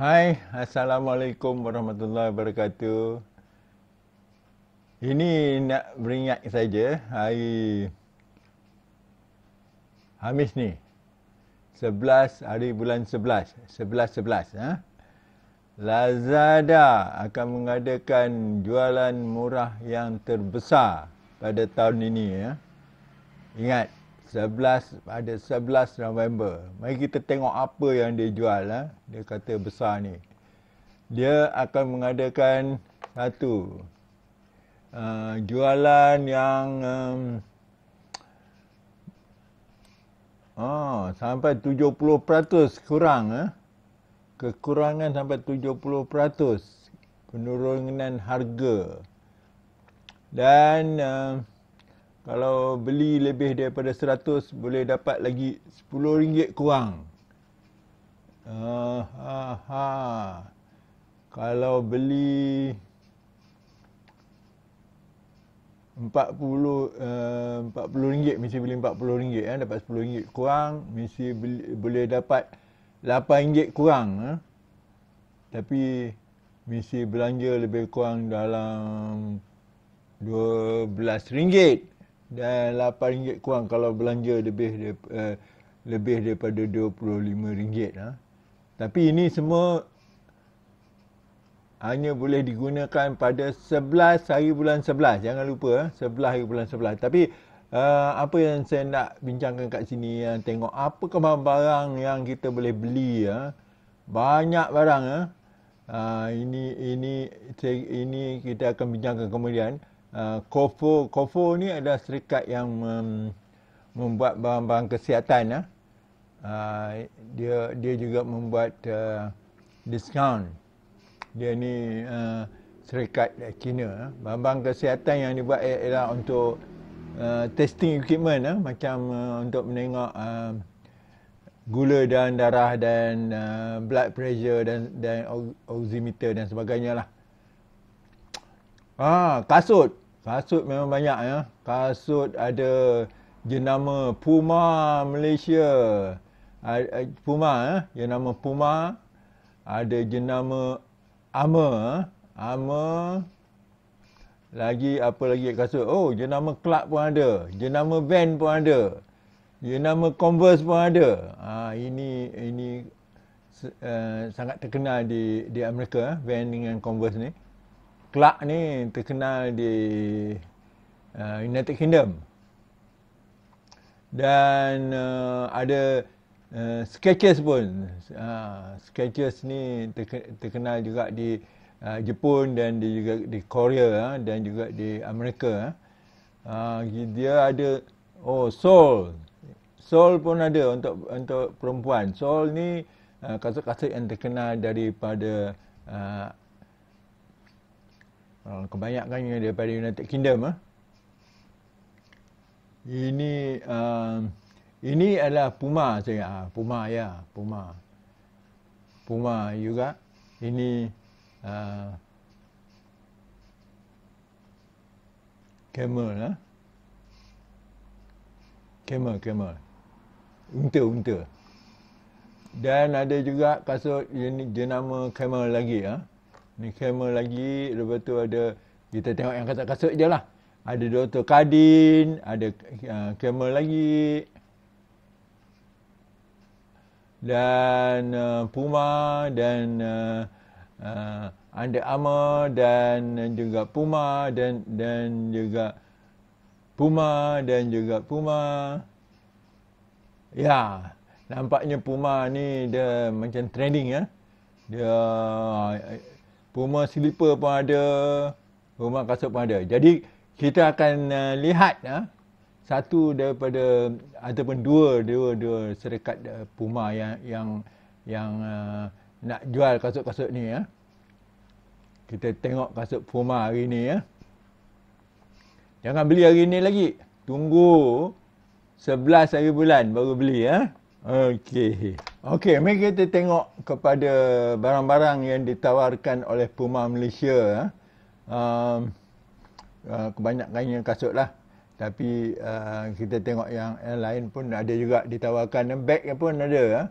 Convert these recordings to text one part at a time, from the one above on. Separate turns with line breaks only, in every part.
Hai, Assalamualaikum Warahmatullahi Wabarakatuh. Ini nak beringat saja hari Hamis ni. 11 hari bulan 11. 11-11. Ha? Lazada akan mengadakan jualan murah yang terbesar pada tahun ini. Ya. Ingat, 11 ada 11 November. Mari kita tengok apa yang dia jual ha? Dia kata besar ni. Dia akan mengadakan satu uh, jualan yang um, oh, sampai 70% kurang ha? Kekurangan sampai 70% penurunan harga. Dan uh, kalau beli lebih daripada 100 boleh dapat lagi rm ringgit kurang. Uh, ha, ha. Kalau beli 40 uh, 40 ringgit mesti beli 40 ringgit eh? dapat 10 ringgit kurang mesti beli, boleh dapat 8 ringgit kurang eh? tapi mesti belanja lebih kurang dalam 12 ringgit dan RM8 kurang kalau belanja lebih daripada, uh, eh, lebih daripada RM25 ha. tapi ini semua hanya boleh digunakan pada 11 hari bulan 11 jangan lupa 11 eh, hari bulan 11 tapi uh, apa yang saya nak bincangkan kat sini yang tengok apa barang-barang yang kita boleh beli ya banyak barang ya uh, ini ini ini kita akan bincangkan kemudian Kofo uh, Kofo ni adalah syarikat yang um, membuat barang-barang kesihatan ya. Uh. Uh, dia dia juga membuat uh, diskaun. Dia ni uh, syarikat China. Uh. Ah. Barang-barang kesihatan yang dibuat ialah untuk uh, testing equipment uh. macam uh, untuk menengok uh, gula dan darah dan uh, blood pressure dan dan oximeter dan sebagainya lah. Ah, kasut. Kasut memang banyak ya. Kasut ada jenama Puma Malaysia. Puma ya, jenama Puma. Ada jenama Ama, ya. Ama. Lagi apa lagi kasut? Oh, jenama Club pun ada. Jenama Van pun ada. Jenama Converse pun ada. Ha, ini ini uh, sangat terkenal di di Amerika, ya, Van dengan Converse ni. Clark ni terkenal di uh, United Kingdom dan uh, ada uh, Sketches pun uh, Sketches ni terkenal juga di uh, Jepun dan di, juga di Korea uh, dan juga di Amerika uh. Uh, dia ada oh Soul Soul pun ada untuk untuk perempuan Soul ni uh, kasut-kasut yang terkenal daripada uh, Ha, kebanyakan yang daripada United Kingdom eh. ini uh, ini adalah Puma saya uh, Puma ya Puma Puma juga ini uh, Camel eh. Camel Camel Unta Unta dan ada juga kasut yang jenama camel lagi ah. Eh ni kamera lagi lepas tu ada kita tengok yang kata kasut je lah ada Dr. Kadin ada uh, kamera uh, lagi dan uh, Puma dan uh, uh, Under Armour dan juga Puma dan dan juga Puma dan juga Puma ya nampaknya Puma ni dia macam trending ya dia rumah slipper pun ada, rumah kasut pun ada. Jadi kita akan uh, lihat uh, satu daripada ataupun dua dua dua serikat uh, Puma yang yang yang uh, nak jual kasut-kasut ni ya. Uh. Kita tengok kasut Puma hari ni ya. Uh. Jangan beli hari ni lagi. Tunggu 11 hari bulan baru beli ya. Uh. Okey. Okey, mari kita tengok kepada barang-barang yang ditawarkan oleh Puma Malaysia. Ya. Um, uh, kebanyakan yang kasut lah. Tapi uh, kita tengok yang, yang lain pun ada juga ditawarkan. Bag pun ada. Ya.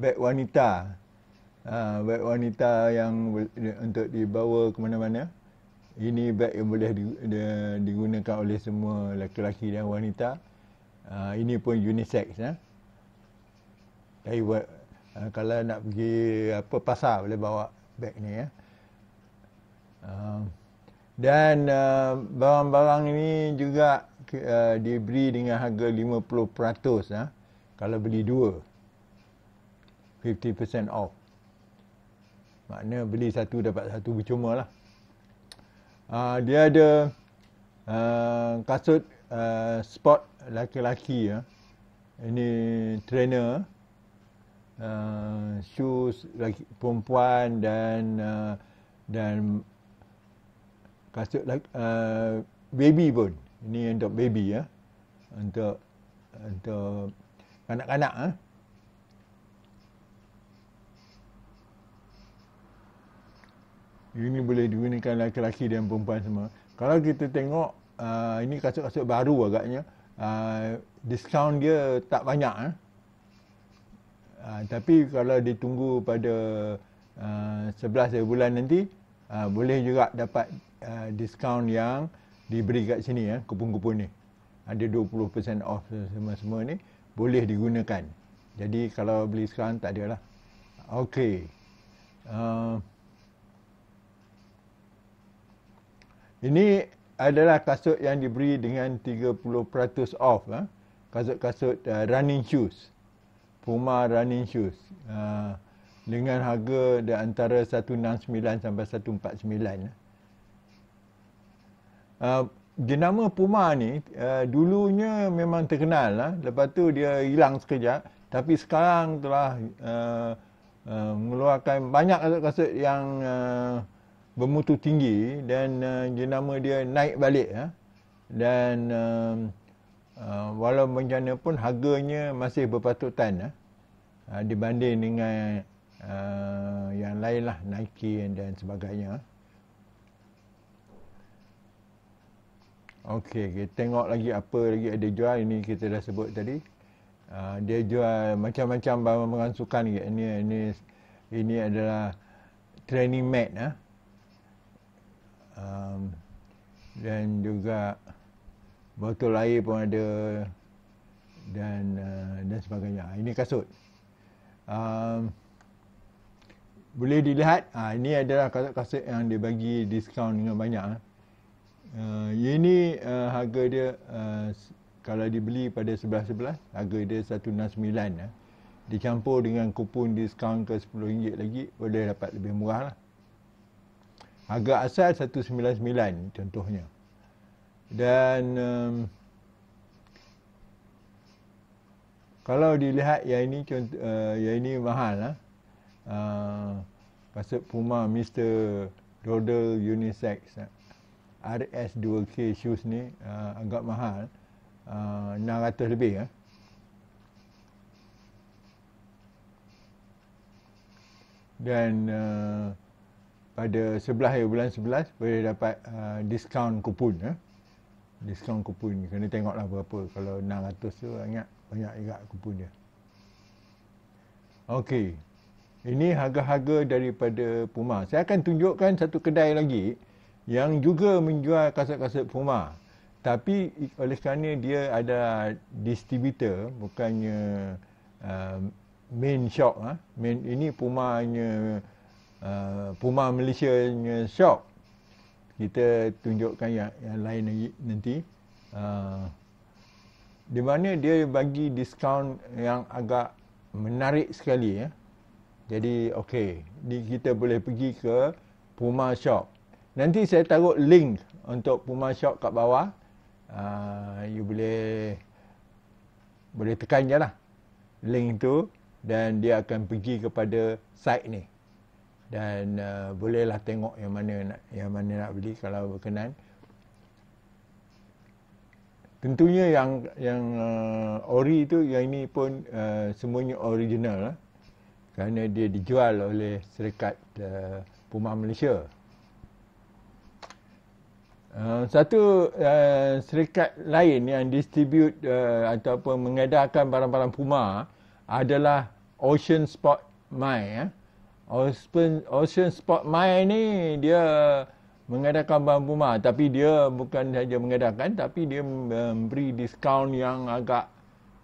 Bag wanita. Uh, bag wanita yang untuk dibawa ke mana-mana. Ini bag yang boleh digunakan oleh semua lelaki-lelaki dan wanita. Uh, ini pun unisex. Uh. Eh, buat, uh, kalau nak pergi apa pasar boleh bawa beg ni ya. Uh, dan uh, barang-barang ini juga uh, diberi dengan harga 50% uh, ya. kalau beli dua. 50% off. Maknanya beli satu dapat satu bercuma lah. Uh, dia ada uh, kasut uh, sport laki-laki ya. Uh. Ini trainer. Uh, shoes lagi perempuan dan uh, dan kasut uh, baby pun ini untuk baby ya untuk untuk kanak-kanak ah ha? ini boleh digunakan lelaki-lelaki dan perempuan semua kalau kita tengok uh, ini kasut-kasut baru agaknya uh, diskaun dia tak banyak ah ha? Ha, tapi kalau ditunggu pada uh, ah, 11 bulan nanti, uh, boleh juga dapat uh, diskaun yang diberi kat sini, ya, kupon-kupon ni. Ada 20% off semua-semua ni, boleh digunakan. Jadi kalau beli sekarang tak adalah. Okey. Uh, ini adalah kasut yang diberi dengan 30% off. Ha? Kasut-kasut uh, running shoes. Uh, Puma running shoes. Uh, dengan harga di antara 169 sampai 149. Uh, ah, jenama Puma ni uh, dulunya memang terkenal lah. Lepas tu dia hilang sekejap. Tapi sekarang telah uh, uh, mengeluarkan banyak kasut-kasut yang uh, bermutu tinggi dan uh, jenama dia naik balik. Uh. Dan uh, uh, walau macam pun harganya masih berpatutan. Uh. Ah, dibanding dengan uh, yang lain lah Nike dan sebagainya ok kita tengok lagi apa lagi ada jual ini kita dah sebut tadi uh, dia jual macam-macam barang-barang sukan lagi. ini ini ini adalah training mat eh. um, dan juga botol air pun ada dan uh, dan sebagainya ini kasut um, boleh dilihat uh, ini adalah kaset-kaset yang dia bagi diskaun dengan banyak ah. uh, ya, ini uh, harga dia uh, kalau dibeli pada sebelah sebelah harga dia 169 uh, ah. dicampur dengan kupon diskaun ke RM10 lagi boleh dapat lebih murah lah. harga asal 199 contohnya dan um, kalau dilihat yang ini uh, yang ini mahal lah, Uh, ah, pasal Puma Mr. Rodel Unisex ah. RS 2K shoes ni uh, agak mahal. Uh, 600 lebih ya. Uh. Dan uh, pada sebelah ya, bulan 11 boleh dapat uh, diskaun kupun ya. Uh. Diskaun kupun kena tengoklah berapa kalau 600 tu banyak. Banyak juga aku punya. Okey. Ini harga-harga daripada Puma. Saya akan tunjukkan satu kedai lagi yang juga menjual kasut-kasut Puma. Tapi oleh kerana dia ada distributor, bukannya uh, main shop. Uh, main, ini Puma nya uh, Puma Malaysia nya shop. Kita tunjukkan yang, yang lain lagi nanti. Uh, di mana dia bagi diskaun yang agak menarik sekali ya. Jadi okey, ni kita boleh pergi ke Puma Shop. Nanti saya taruh link untuk Puma Shop kat bawah. Uh, you boleh boleh tekan je lah link tu dan dia akan pergi kepada site ni. Dan uh, bolehlah tengok yang mana nak, yang mana nak beli kalau berkenan. Tentunya yang yang uh, ori itu yang ini pun uh, semuanya original lah. Kerana dia dijual oleh syarikat uh, Puma Malaysia. Uh, satu uh, serikat lain yang distribute uh, ataupun mengedarkan barang-barang Puma adalah Ocean Spot Mine. Eh. Ocean, Spot Mine ni dia mengadakan bahan rumah tapi dia bukan saja mengadakan tapi dia memberi diskaun yang agak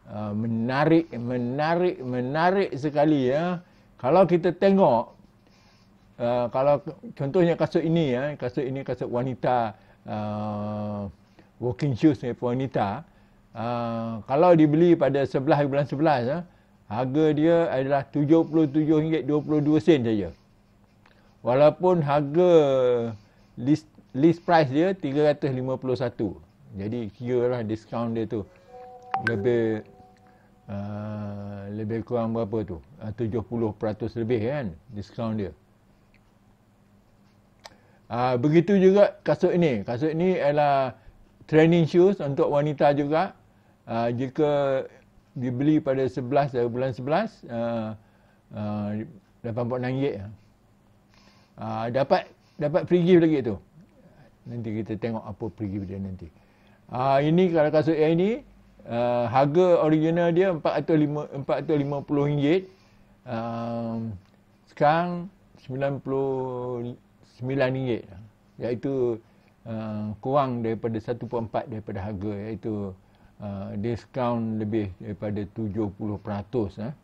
uh, menarik menarik menarik sekali ya kalau kita tengok uh, kalau contohnya kasut ini ya kasut ini kasut wanita uh, working shoes ni wanita uh, kalau dibeli pada 11 bulan 11 uh, ya, harga dia adalah rm sen saja walaupun harga list list price dia 351. Jadi kira kiralah discount dia tu lebih uh, lebih kurang berapa tu? Uh, 70% lebih kan Discount dia. Uh, begitu juga kasut ini. Kasut ini adalah training shoes untuk wanita juga. Uh, jika dibeli pada 11 bulan 11 uh, uh, 86 ringgit. Uh, dapat dapat free gift lagi tu. Nanti kita tengok apa free gift dia nanti. Ah uh, ini kalau kasut yang ini uh, harga original dia 450 ringgit. Um, sekarang 99 ringgit iaitu uh, kurang daripada 1.4 daripada harga iaitu uh, diskaun lebih daripada 70% eh.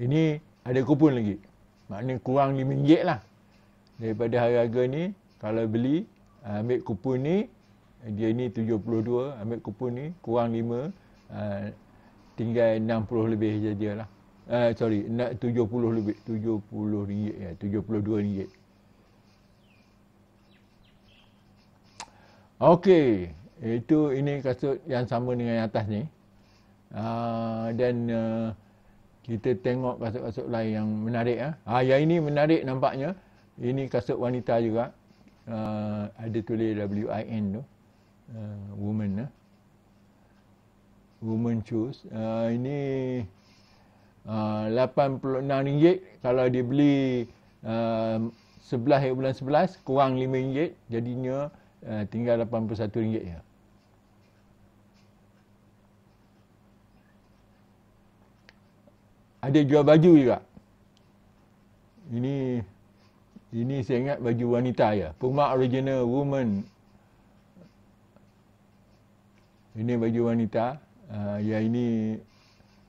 ini ada kupon lagi Maknanya kurang RM5 lah daripada harga ni kalau beli eh, ambil kupon ni eh, dia ni 72 ambil kupon ni kurang 5 eh, tinggal 60 lebih je dia lah uh, sorry nak 70 lebih 70 ringgit ya 72 ringgit Okey, itu ini kasut yang sama dengan yang atas ni. Uh, dan uh, kita tengok kasut-kasut lain yang menarik ah. Ha? ha yang ini menarik nampaknya. Ini kasut wanita juga. Uh, ada tulis W I N tu. Uh, woman ah. Ha? Woman shoes. Uh, ini uh, RM86 kalau dia beli uh, sebelah bulan 11 kurang RM5 jadinya uh, tinggal RM81 je. Ya. Ada jual baju juga. Ini ini saya ingat baju wanita ya. Puma original woman. Ini baju wanita. Uh, ya ini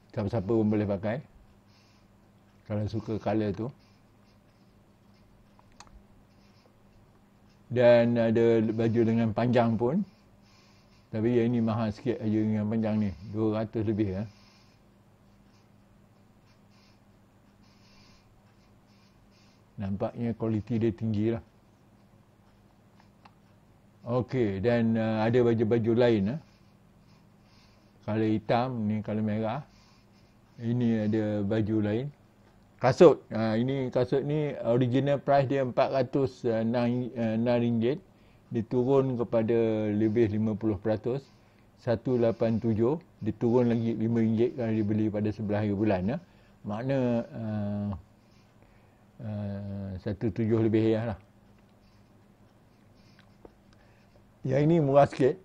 siapa-siapa pun boleh pakai. Kalau suka color tu. Dan ada baju dengan panjang pun. Tapi yang ini mahal sikit aja dengan panjang ni. 200 lebih ya. Eh? nampaknya kualiti dia tinggi lah. Okey, dan uh, ada baju-baju lain. Eh. Kalau hitam, ni kalau merah. Ini ada baju lain. Kasut. Uh, ini kasut ni original price dia RM406. Uh, uh, dia turun kepada lebih 50%. 187. Dia turun lagi RM5 kalau dibeli pada sebelah hari bulan. Eh. Makna... Uh, Eh, satu tujuh lebih ya lah. Yang ini murah sikit.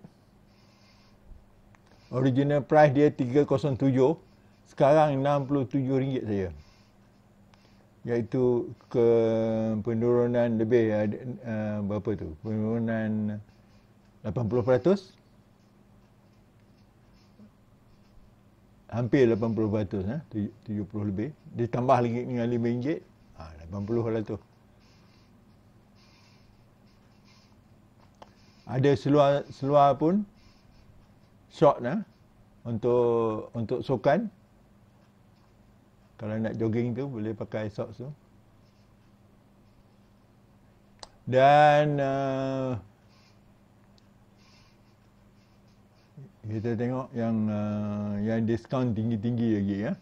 Original price dia 307. Sekarang RM67 saja. Iaitu ke penurunan lebih uh, berapa tu? Penurunan 80%. Hampir 80%. Eh? 70 lebih. Ditambah lagi dengan RM5. 80 lah tu. Ada seluar seluar pun short lah untuk untuk sukan. Kalau nak jogging tu boleh pakai socks tu. Dan uh, kita tengok yang uh, yang diskaun tinggi-tinggi lagi ya. Eh.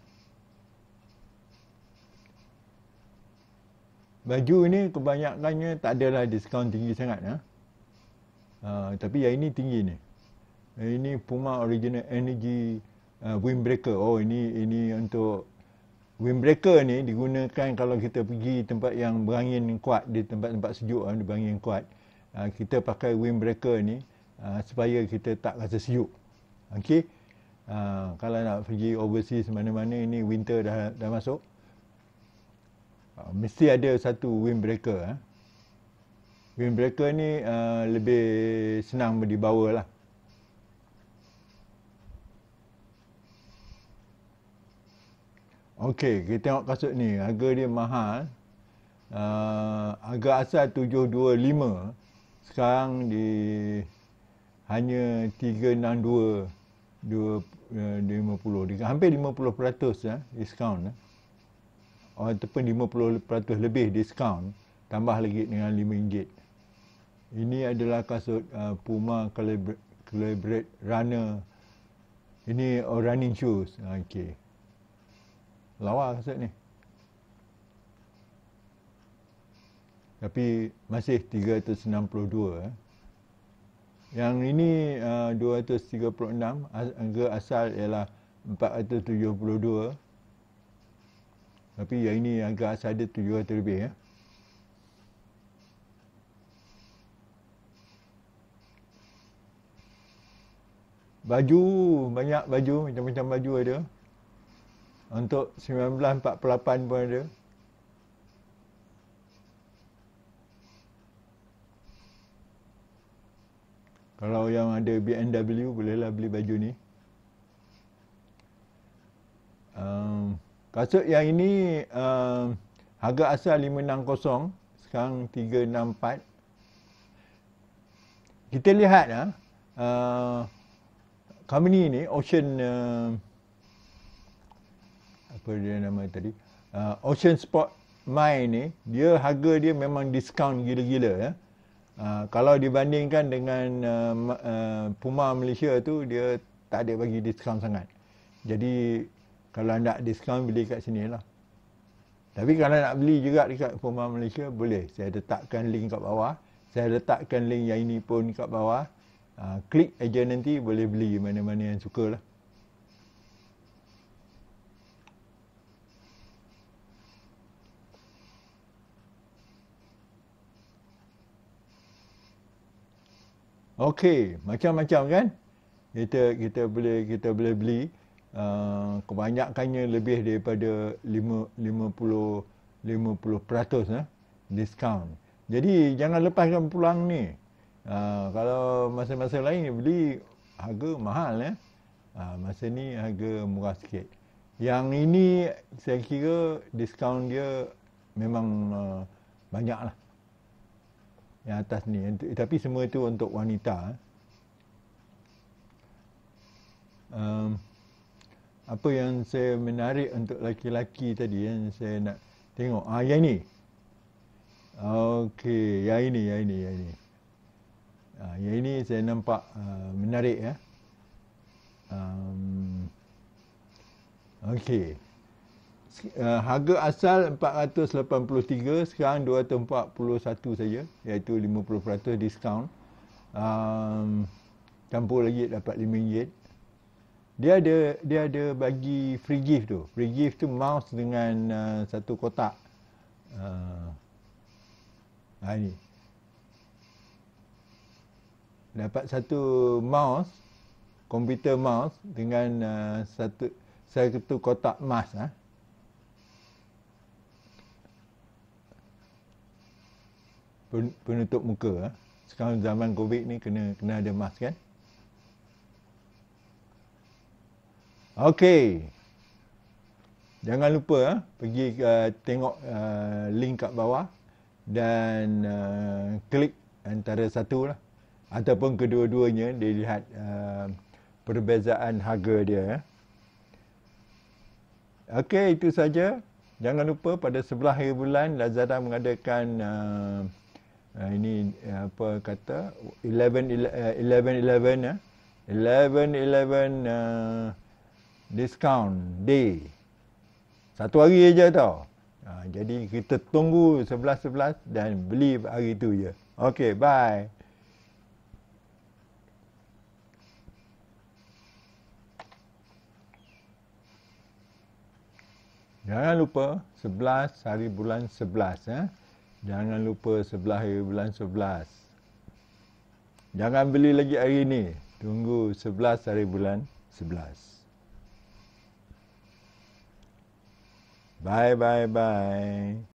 baju ni kebanyakannya tak adalah diskaun tinggi sangat ya. Ha? tapi yang ini tinggi ni. Ini Puma Original Energy uh, Windbreaker. Oh ini ini untuk Windbreaker ni digunakan kalau kita pergi tempat yang berangin kuat di tempat-tempat sejuk kan, berangin kuat. Uh, kita pakai windbreaker ni uh, supaya kita tak rasa sejuk. Okay, Uh, kalau nak pergi overseas mana-mana ini winter dah dah masuk. Ah, mesti ada satu windbreaker eh. Windbreaker ni uh, lebih senang dibawa lah. Okey, kita tengok kasut ni. Harga dia mahal. Uh, harga asal 725. Sekarang di hanya 362 250. Dia hampir 50% eh, discount. Eh ataupun 50% lebih diskaun tambah lagi dengan RM5 ini adalah kasut uh, Puma collaborate Runner ini uh, running shoes ok lawa kasut ni tapi masih 362 eh. yang ini uh, 236 harga asal ialah 472 tapi yang ini agak saya ada tujuan terlebih ya. Baju, banyak baju, macam-macam baju ada. Untuk 1948 pun ada. Kalau yang ada BMW bolehlah beli baju ni. Kasut yang ini uh, harga asal 560 sekarang 364. Kita lihat ah uh, company ni Ocean uh, apa dia nama tadi? Uh, Ocean Spot Mine ni dia harga dia memang discount gila-gila ya. Uh, kalau dibandingkan dengan uh, uh, Puma Malaysia tu dia tak ada bagi discount sangat. Jadi kalau nak diskaun beli kat sini lah. Tapi kalau nak beli juga dekat Puma Malaysia boleh. Saya letakkan link kat bawah. Saya letakkan link yang ini pun kat bawah. Ha, klik aja nanti boleh beli mana-mana yang suka lah. Okey, macam-macam kan? Kita kita boleh kita boleh beli. Uh, kebanyakannya lebih daripada 50 50% eh, discount. Jadi jangan lepaskan peluang ni. Uh, kalau masa-masa lain beli harga mahal eh. Uh, masa ni harga murah sikit. Yang ini saya kira diskaun dia memang uh, banyak lah. Yang atas ni. Tapi semua itu untuk wanita. Eh. Um, apa yang saya menarik untuk laki-laki tadi yang saya nak tengok. Ah yang ni. Okey, ya ini, ya ini, ya ini. Ah yang ini saya nampak uh, menarik ya. Um, Okey. Uh, harga asal 483 sekarang 241 saja iaitu 50% diskaun um, campur lagi dapat RM5 dia ada dia ada bagi free gift tu free gift tu mouse dengan uh, satu kotak uh, ha, dapat satu mouse komputer mouse dengan uh, satu satu kotak emas ah ha? penutup muka ha? sekarang zaman covid ni kena kena ada mask kan ha? Okey. Jangan lupa eh, pergi uh, tengok uh, link kat bawah dan uh, klik antara satu lah. Ataupun kedua-duanya dia lihat uh, perbezaan harga dia. Eh. Okey, itu saja. Jangan lupa pada sebelah akhir bulan Lazada mengadakan uh, uh, ini uh, apa kata 11 11 11 11 11 11 discount day. Satu hari aja tau. Ha, jadi kita tunggu 11-11 dan beli hari tu je. Okay, bye. Jangan lupa 11 hari bulan 11 eh. Jangan lupa 11 hari bulan 11. Jangan beli lagi hari ni. Tunggu 11 hari bulan 11. Bye, bye, bye.